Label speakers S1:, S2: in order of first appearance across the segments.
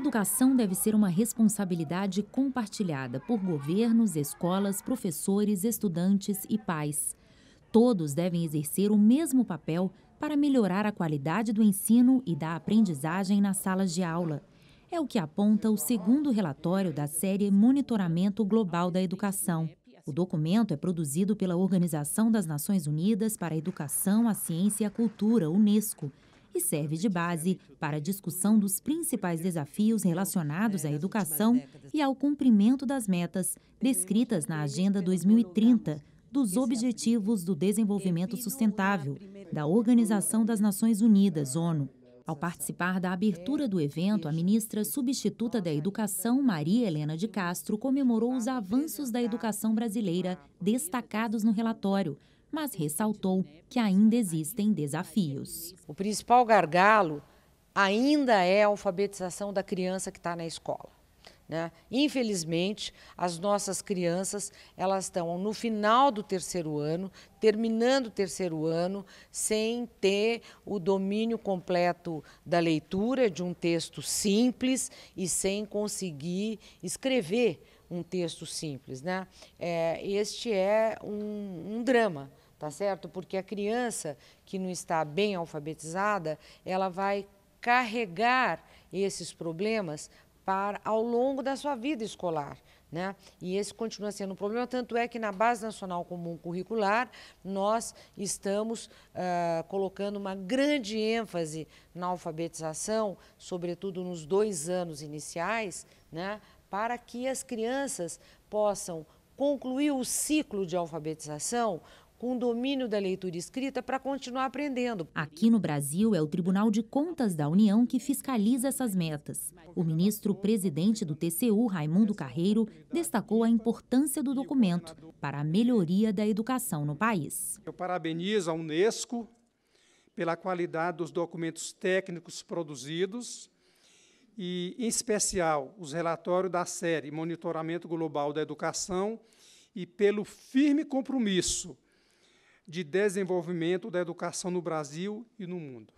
S1: educação deve ser uma responsabilidade compartilhada por governos, escolas, professores, estudantes e pais. Todos devem exercer o mesmo papel para melhorar a qualidade do ensino e da aprendizagem nas salas de aula. É o que aponta o segundo relatório da série Monitoramento Global da Educação. O documento é produzido pela Organização das Nações Unidas para a Educação, a Ciência e a Cultura, UNESCO, e serve de base para a discussão dos principais desafios relacionados à educação e ao cumprimento das metas descritas na Agenda 2030 dos Objetivos do Desenvolvimento Sustentável da Organização das Nações Unidas, ONU. Ao participar da abertura do evento, a ministra substituta da Educação, Maria Helena de Castro, comemorou os avanços da educação brasileira destacados no relatório, mas ressaltou que ainda existem
S2: desafios. O principal gargalo ainda é a alfabetização da criança que está na escola. Né? Infelizmente, as nossas crianças elas estão no final do terceiro ano, terminando o terceiro ano, sem ter o domínio completo da leitura de um texto simples e sem conseguir escrever um texto simples. Né? É, este é um, um drama tá certo? Porque a criança que não está bem alfabetizada, ela vai carregar esses problemas para ao longo da sua vida escolar. Né? E esse continua sendo um problema, tanto é que na Base Nacional Comum Curricular nós estamos uh, colocando uma grande ênfase na alfabetização, sobretudo nos dois anos iniciais, né? para que as crianças possam concluir o ciclo de alfabetização com o domínio da leitura escrita para continuar
S1: aprendendo. Aqui no Brasil, é o Tribunal de Contas da União que fiscaliza essas metas. O ministro-presidente do TCU, Raimundo Carreiro, destacou a importância do documento para a melhoria da educação no país.
S3: Eu parabenizo a Unesco pela qualidade dos documentos técnicos produzidos e, em especial, os relatórios da série Monitoramento Global da Educação e pelo firme compromisso de desenvolvimento da educação no Brasil e no mundo.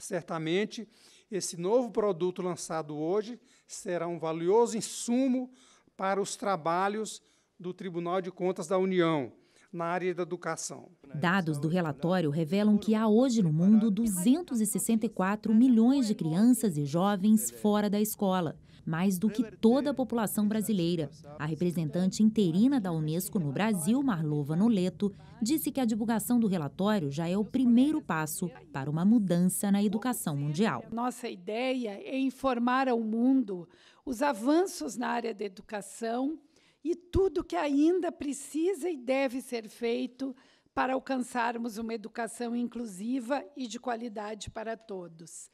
S3: Certamente, esse novo produto lançado hoje será um valioso insumo para os trabalhos do Tribunal de Contas da União, na área da educação.
S1: Dados do relatório revelam que há hoje no mundo 264 milhões de crianças e jovens fora da escola mais do que toda a população brasileira. A representante interina da Unesco no Brasil, Marlova Noleto, disse que a divulgação do relatório já é o primeiro passo para uma mudança na educação mundial.
S4: Nossa ideia é informar ao mundo os avanços na área da educação e tudo que ainda precisa e deve ser feito para alcançarmos uma educação inclusiva e de qualidade para todos.